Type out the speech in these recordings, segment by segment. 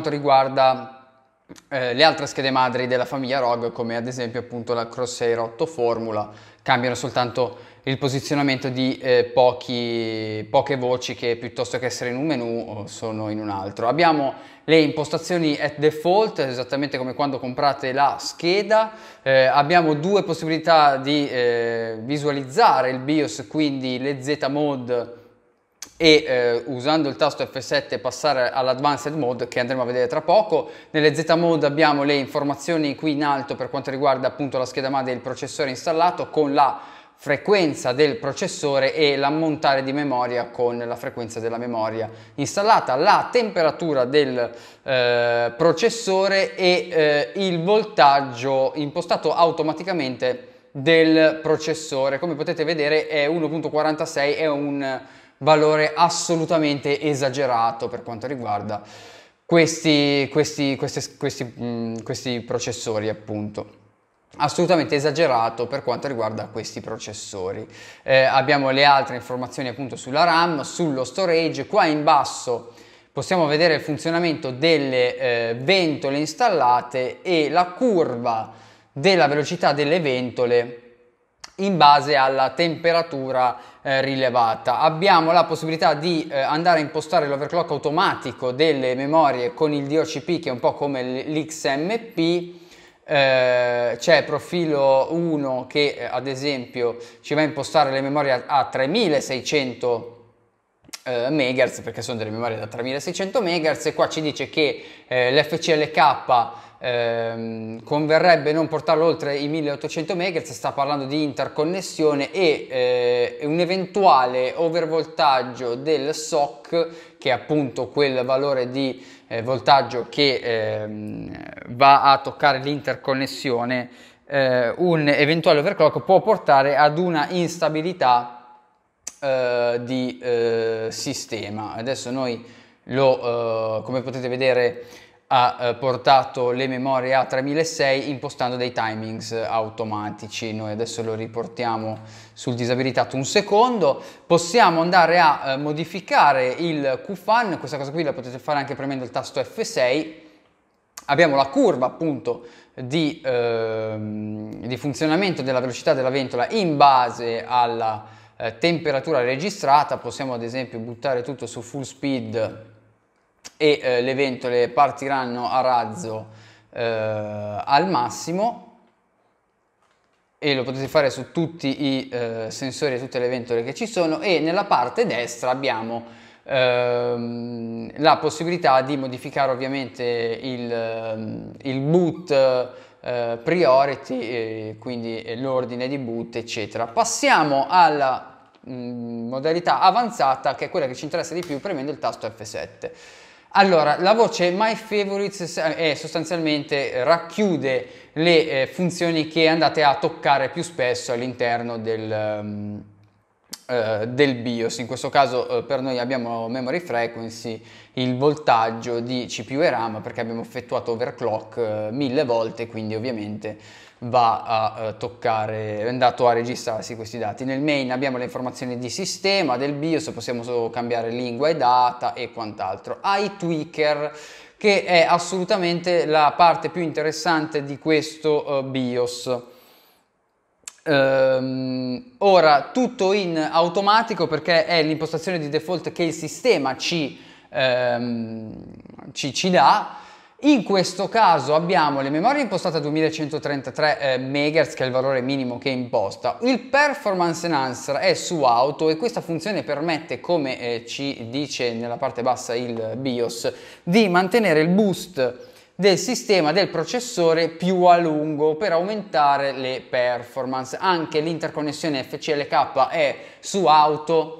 quanto riguarda eh, le altre schede madri della famiglia ROG come ad esempio appunto la Crosshair 8 Formula cambiano soltanto il posizionamento di eh, pochi, poche voci che piuttosto che essere in un menu sono in un altro abbiamo le impostazioni at default esattamente come quando comprate la scheda eh, abbiamo due possibilità di eh, visualizzare il BIOS quindi le Z mode e eh, usando il tasto F7 passare all'Advanced Mode che andremo a vedere tra poco. Nelle Z Mode abbiamo le informazioni qui in alto per quanto riguarda appunto la scheda madre e il processore installato con la frequenza del processore e l'ammontare di memoria con la frequenza della memoria installata, la temperatura del eh, processore e eh, il voltaggio impostato automaticamente del processore. Come potete vedere è 1.46, è un valore assolutamente esagerato per quanto riguarda questi, questi, questi, questi, mm, questi processori appunto assolutamente esagerato per quanto riguarda questi processori. Eh, abbiamo le altre informazioni appunto sulla RAM, sullo storage, qua in basso possiamo vedere il funzionamento delle eh, ventole installate e la curva della velocità delle ventole in base alla temperatura eh, rilevata. Abbiamo la possibilità di eh, andare a impostare l'overclock automatico delle memorie con il DOCP che è un po' come l'XMP. Eh, c'è profilo 1 che eh, ad esempio ci va a impostare le memorie a 3600 eh, MHz perché sono delle memorie da 3600 MHz e qua ci dice che eh, l'FCLK ehm, converrebbe non portarlo oltre i 1800 MHz, sta parlando di interconnessione e eh, un eventuale overvoltaggio del SOC che è appunto quel valore di eh, voltaggio che ehm, va a toccare l'interconnessione, eh, un eventuale overclock può portare ad una instabilità eh, di eh, sistema. Adesso noi lo, eh, come potete vedere, ha eh, portato le memorie a 3006 impostando dei timings automatici. Noi adesso lo riportiamo sul disabilitato un secondo. Possiamo andare a modificare il QFAN, questa cosa qui la potete fare anche premendo il tasto F6. Abbiamo la curva appunto di, eh, di funzionamento della velocità della ventola in base alla eh, temperatura registrata, possiamo ad esempio buttare tutto su full speed e eh, le ventole partiranno a razzo eh, al massimo e lo potete fare su tutti i eh, sensori e tutte le ventole che ci sono e nella parte destra abbiamo ehm, la possibilità di modificare ovviamente il, ehm, il boot eh, priority, quindi l'ordine di boot, eccetera. Passiamo alla mm, modalità avanzata, che è quella che ci interessa di più, premendo il tasto F7. Allora, la voce My Favorites eh, è sostanzialmente eh, racchiude le funzioni che andate a toccare più spesso all'interno del... Mm, eh, del BIOS, in questo caso eh, per noi abbiamo memory frequency, il voltaggio di CPU e RAM perché abbiamo effettuato overclock eh, mille volte, quindi ovviamente va a eh, toccare, è andato a registrarsi questi dati. Nel main abbiamo le informazioni di sistema, del BIOS, possiamo cambiare lingua e data e quant'altro. Hai tweaker che è assolutamente la parte più interessante di questo BIOS. Um, ora tutto in automatico perché è l'impostazione di default che il sistema ci, um, ci, ci dà. In questo caso abbiamo le memorie impostate a 2133 eh, MHz che è il valore minimo che imposta, il performance enhancer è su auto e questa funzione permette, come eh, ci dice nella parte bassa il BIOS, di mantenere il boost del sistema del processore più a lungo per aumentare le performance. Anche l'interconnessione FCLK è su auto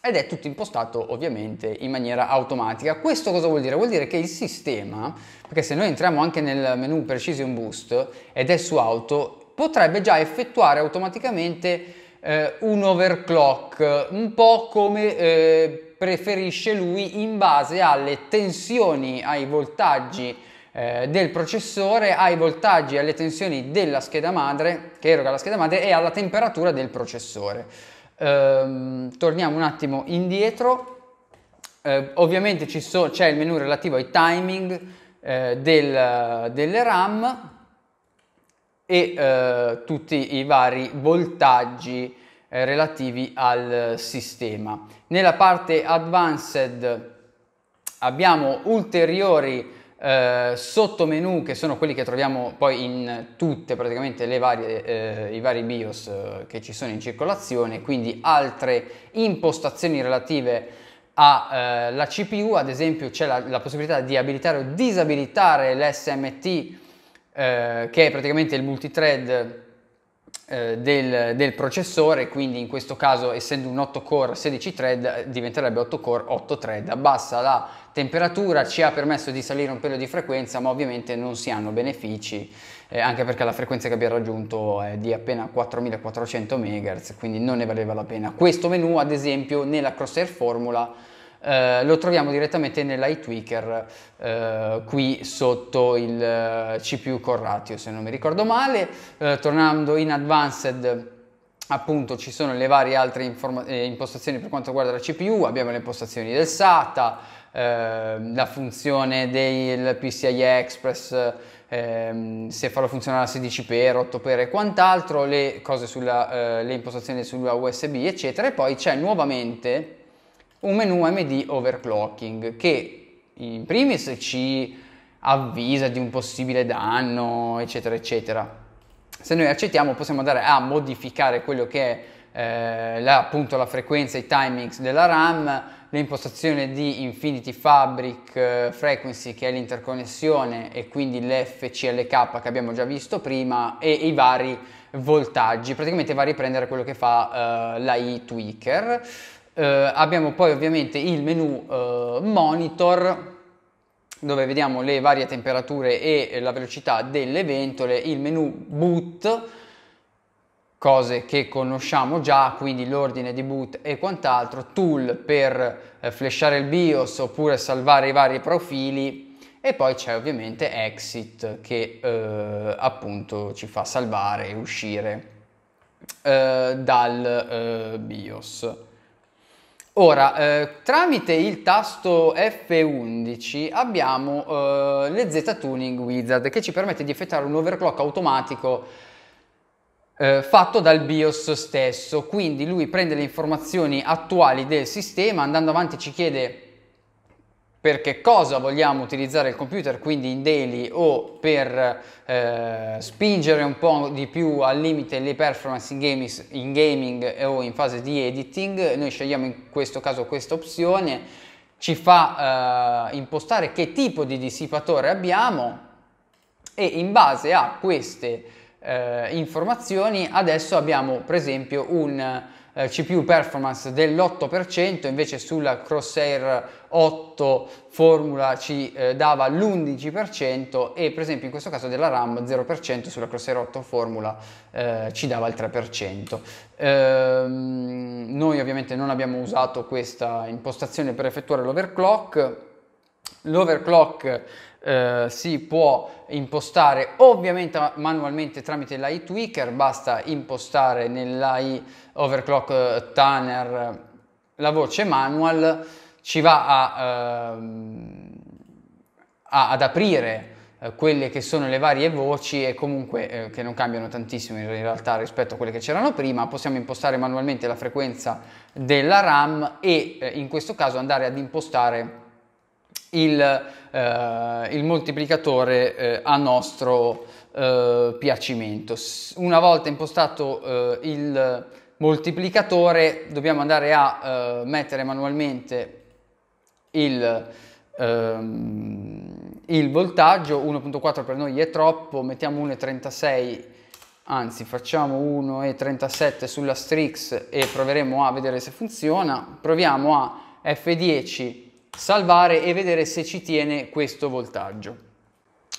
ed è tutto impostato ovviamente in maniera automatica. Questo cosa vuol dire? Vuol dire che il sistema, perché se noi entriamo anche nel menu Precision Boost ed è su auto, potrebbe già effettuare automaticamente eh, un overclock, un po' come eh, preferisce lui in base alle tensioni, ai voltaggi eh, del processore ai voltaggi e alle tensioni della scheda madre, che eroga la scheda madre, e alla temperatura del processore. Ehm, torniamo un attimo indietro. Eh, ovviamente so, c'è il menu relativo ai timing eh, del, delle RAM e eh, tutti i vari voltaggi eh, relativi al sistema. Nella parte advanced abbiamo ulteriori eh, sottomenu che sono quelli che troviamo poi in tutte praticamente le varie, eh, i vari BIOS eh, che ci sono in circolazione, quindi altre impostazioni relative alla eh, CPU, ad esempio c'è la, la, possibilità di abilitare o disabilitare l'SMT eh, che è praticamente il multithread eh, del, del, processore, quindi in questo caso essendo un 8 core 16 thread diventerebbe 8 core 8 thread, abbassa la temperatura ci ha permesso di salire un pelo di frequenza, ma ovviamente non si hanno benefici, eh, anche perché la frequenza che abbiamo raggiunto è di appena 4400 MHz, quindi non ne valeva la pena. Questo menu, ad esempio, nella Crosshair Formula eh, lo troviamo direttamente nell'iTweaker eh, qui sotto il eh, CPU Core Ratio, se non mi ricordo male. Eh, tornando in Advanced appunto ci sono le varie altre eh, impostazioni per quanto riguarda la CPU, abbiamo le impostazioni del SATA, Ehm, la funzione del PCI Express, ehm, se farlo funzionare a 16 per, 8 per e quant'altro, le, sulla, eh, le impostazioni sulla USB, eccetera. E poi c'è nuovamente un menu AMD overclocking che in primis ci avvisa di un possibile danno, eccetera, eccetera. Se noi accettiamo possiamo andare a modificare quello che è eh, la, appunto la frequenza, i timings della RAM, l'impostazione di Infinity Fabric eh, Frequency che è l'interconnessione e quindi l'FCLK che abbiamo già visto prima e i vari voltaggi, praticamente va a riprendere quello che fa eh, e Tweaker. Eh, abbiamo poi ovviamente il menu eh, monitor dove vediamo le varie temperature e la velocità delle ventole, il menu boot cose che conosciamo già, quindi l'ordine di boot e quant'altro, tool per eh, flashare il BIOS oppure salvare i vari profili e poi c'è ovviamente exit che eh, appunto ci fa salvare e uscire eh, dal eh, BIOS. Ora, eh, tramite il tasto F11 abbiamo eh, le Z Tuning Wizard che ci permette di effettuare un overclock automatico eh, fatto dal BIOS stesso, quindi lui prende le informazioni attuali del sistema, andando avanti ci chiede per che cosa vogliamo utilizzare il computer, quindi in daily o per eh, spingere un po' di più al limite le performance in gaming, in gaming o in fase di editing, noi scegliamo in questo caso questa opzione, ci fa eh, impostare che tipo di dissipatore abbiamo e in base a queste eh, informazioni, adesso abbiamo per esempio un eh, CPU performance dell'8%, invece sulla Crosshair 8 Formula ci eh, dava l'11% e per esempio in questo caso della RAM 0%, sulla Crosshair 8 Formula eh, ci dava il 3%. Ehm, noi ovviamente non abbiamo usato questa impostazione per effettuare l'overclock, L'overclock eh, si può impostare ovviamente manualmente tramite l'AI tweaker, basta impostare nell'AI overclock eh, tanner eh, la voce manual, ci va a, eh, a, ad aprire eh, quelle che sono le varie voci e comunque eh, che non cambiano tantissimo in realtà rispetto a quelle che c'erano prima, possiamo impostare manualmente la frequenza della RAM e eh, in questo caso andare ad impostare il, eh, il moltiplicatore eh, a nostro eh, piacimento. Una volta impostato eh, il moltiplicatore dobbiamo andare a eh, mettere manualmente il, ehm, il voltaggio, 1.4 per noi è troppo, mettiamo 1.36 anzi facciamo 1.37 sulla Strix e proveremo a vedere se funziona proviamo a F10 salvare e vedere se ci tiene questo voltaggio.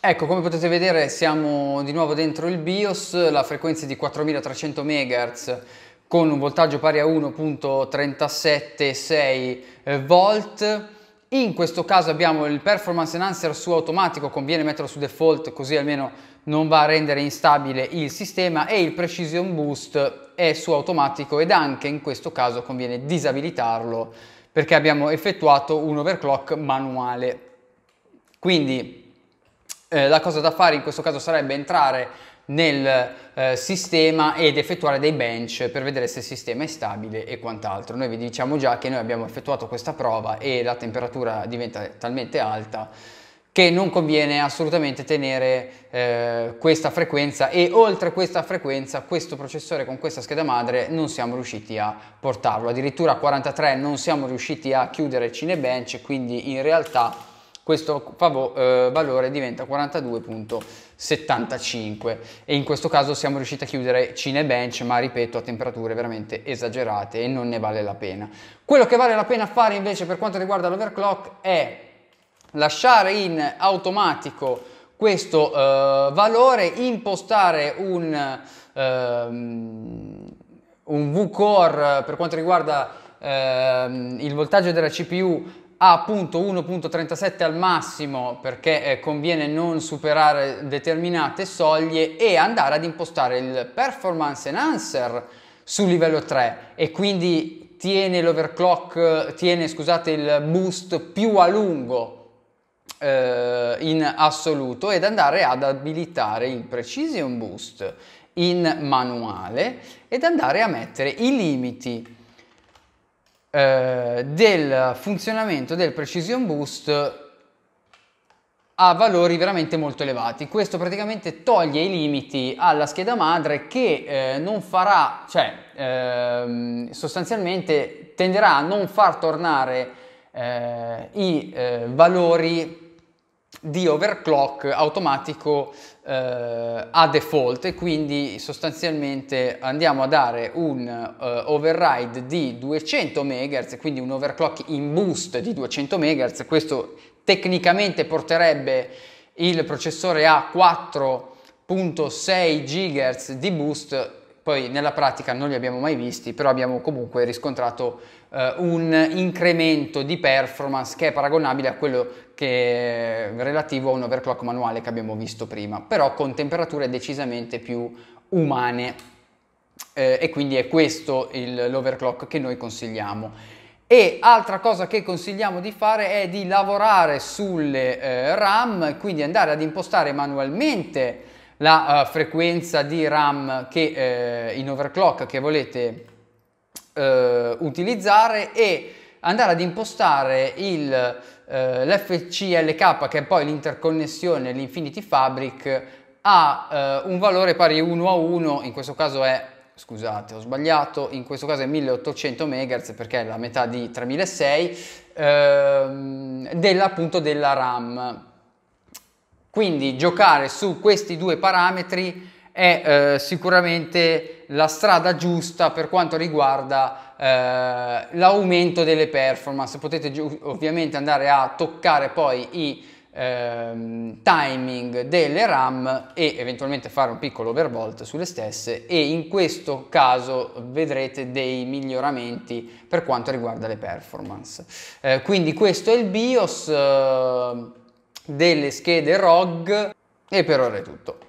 Ecco, come potete vedere siamo di nuovo dentro il BIOS, la frequenza è di 4300 MHz con un voltaggio pari a 1.376 V. In questo caso abbiamo il performance enhancer su automatico, conviene metterlo su default così almeno non va a rendere instabile il sistema e il precision boost è su automatico ed anche in questo caso conviene disabilitarlo perché abbiamo effettuato un overclock manuale. Quindi eh, la cosa da fare in questo caso sarebbe entrare nel eh, sistema ed effettuare dei bench per vedere se il sistema è stabile e quant'altro. Noi vi diciamo già che noi abbiamo effettuato questa prova e la temperatura diventa talmente alta che non conviene assolutamente tenere eh, questa frequenza e oltre questa frequenza questo processore con questa scheda madre non siamo riusciti a portarlo addirittura a 43 non siamo riusciti a chiudere Cinebench quindi in realtà questo eh, valore diventa 42.75 e in questo caso siamo riusciti a chiudere Cinebench ma ripeto a temperature veramente esagerate e non ne vale la pena quello che vale la pena fare invece per quanto riguarda l'overclock è lasciare in automatico questo eh, valore, impostare un, ehm, un VCore eh, per quanto riguarda ehm, il voltaggio della CPU a 1.37 al massimo perché eh, conviene non superare determinate soglie e andare ad impostare il performance enhancer su livello 3 e quindi tiene l'overclock, tiene scusate il boost più a lungo eh, in assoluto ed andare ad abilitare il precision boost in manuale ed andare a mettere i limiti eh, del funzionamento del precision boost a valori veramente molto elevati. Questo praticamente toglie i limiti alla scheda madre che eh, non farà, cioè eh, sostanzialmente tenderà a non far tornare eh, i eh, valori di overclock automatico eh, a default e quindi sostanzialmente andiamo a dare un uh, override di 200 MHz, quindi un overclock in boost di 200 MHz, questo tecnicamente porterebbe il processore a 4.6 GHz di boost poi nella pratica non li abbiamo mai visti, però abbiamo comunque riscontrato eh, un incremento di performance che è paragonabile a quello che è relativo a un overclock manuale che abbiamo visto prima, però con temperature decisamente più umane eh, e quindi è questo il, l'overclock che noi consigliamo. E altra cosa che consigliamo di fare è di lavorare sulle eh, RAM, quindi andare ad impostare manualmente la uh, frequenza di RAM che, uh, in overclock che volete eh, utilizzare e andare ad impostare il, l'FCLK che è poi l'interconnessione, l'Infinity Fabric a un valore pari 1 a 1, in questo caso è scusate ho sbagliato, in questo caso è 1800 MHz perché è la metà di 3600 ehm, della, della RAM quindi giocare su questi due parametri è eh, sicuramente la strada giusta per quanto riguarda eh, l'aumento delle performance. Potete ovviamente andare a toccare poi i ehm, timing delle RAM e eventualmente fare un piccolo overvolt sulle stesse e in questo caso vedrete dei miglioramenti per quanto riguarda le performance. Eh, quindi questo è il BIOS eh, delle schede ROG e per ora è tutto.